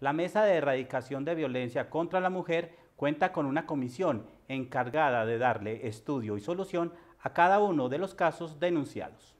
La Mesa de Erradicación de Violencia contra la Mujer cuenta con una comisión encargada de darle estudio y solución a cada uno de los casos denunciados.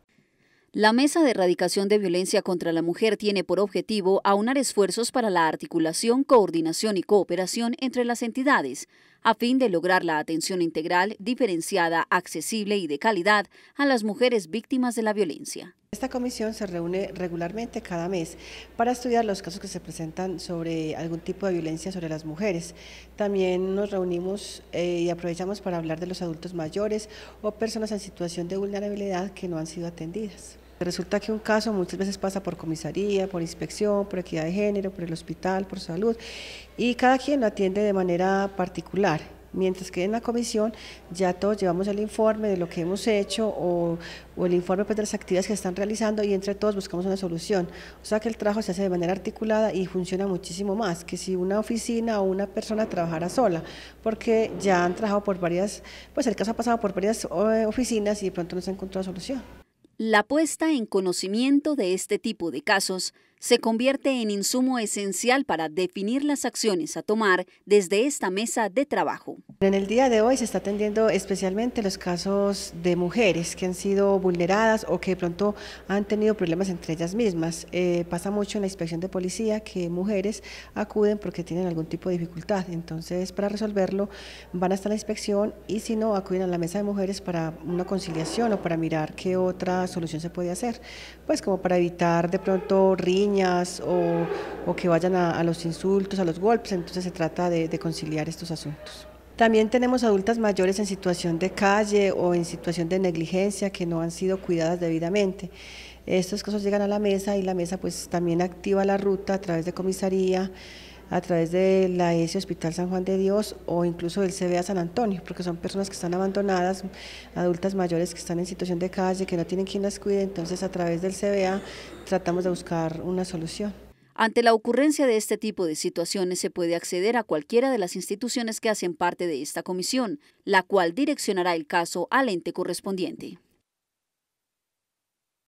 La Mesa de Erradicación de Violencia contra la Mujer tiene por objetivo aunar esfuerzos para la articulación, coordinación y cooperación entre las entidades, a fin de lograr la atención integral, diferenciada, accesible y de calidad a las mujeres víctimas de la violencia. Esta comisión se reúne regularmente cada mes para estudiar los casos que se presentan sobre algún tipo de violencia sobre las mujeres. También nos reunimos eh, y aprovechamos para hablar de los adultos mayores o personas en situación de vulnerabilidad que no han sido atendidas. Resulta que un caso muchas veces pasa por comisaría, por inspección, por equidad de género, por el hospital, por salud, y cada quien lo atiende de manera particular. Mientras que en la comisión ya todos llevamos el informe de lo que hemos hecho o, el informe pues, de las actividades que están realizando y entre todos buscamos una solución. O sea que el trabajo se hace de manera articulada y funciona muchísimo más que si una oficina o una persona trabajara sola, porque ya han trabajado por varias, pues el caso ha pasado por varias eh, oficinas y de pronto no se ha encontrado solución. La puesta en conocimiento de este tipo de casos se convierte en insumo esencial para definir las acciones a tomar desde esta mesa de trabajo. En el día de hoy se está atendiendo especialmente los casos de mujeres que han sido vulneradas o que de pronto han tenido problemas entre ellas mismas. Eh, pasa mucho en la inspección de policía que mujeres acuden porque tienen algún tipo de dificultad, entonces para resolverlo van hasta la inspección y si no acuden a la mesa de mujeres para una conciliación o para mirar qué otra solución se puede hacer, pues como para evitar de pronto riñas o, que vayan a, los insultos, a los golpes, entonces se trata de, conciliar estos asuntos. También tenemos adultas mayores en situación de calle o en situación de negligencia que no han sido cuidadas debidamente. Estos casos llegan a la mesa y la mesa pues también activa la ruta a través de comisaría, a través de la ES Hospital San Juan de Dios o incluso del CBA San Antonio, porque son personas que están abandonadas, adultas mayores que están en situación de calle, que no tienen quien las cuide, entonces a través del CBA tratamos de buscar una solución. Ante la ocurrencia de este tipo de situaciones se puede acceder a cualquiera de las instituciones que hacen parte de esta comisión, la cual direccionará el caso al ente correspondiente.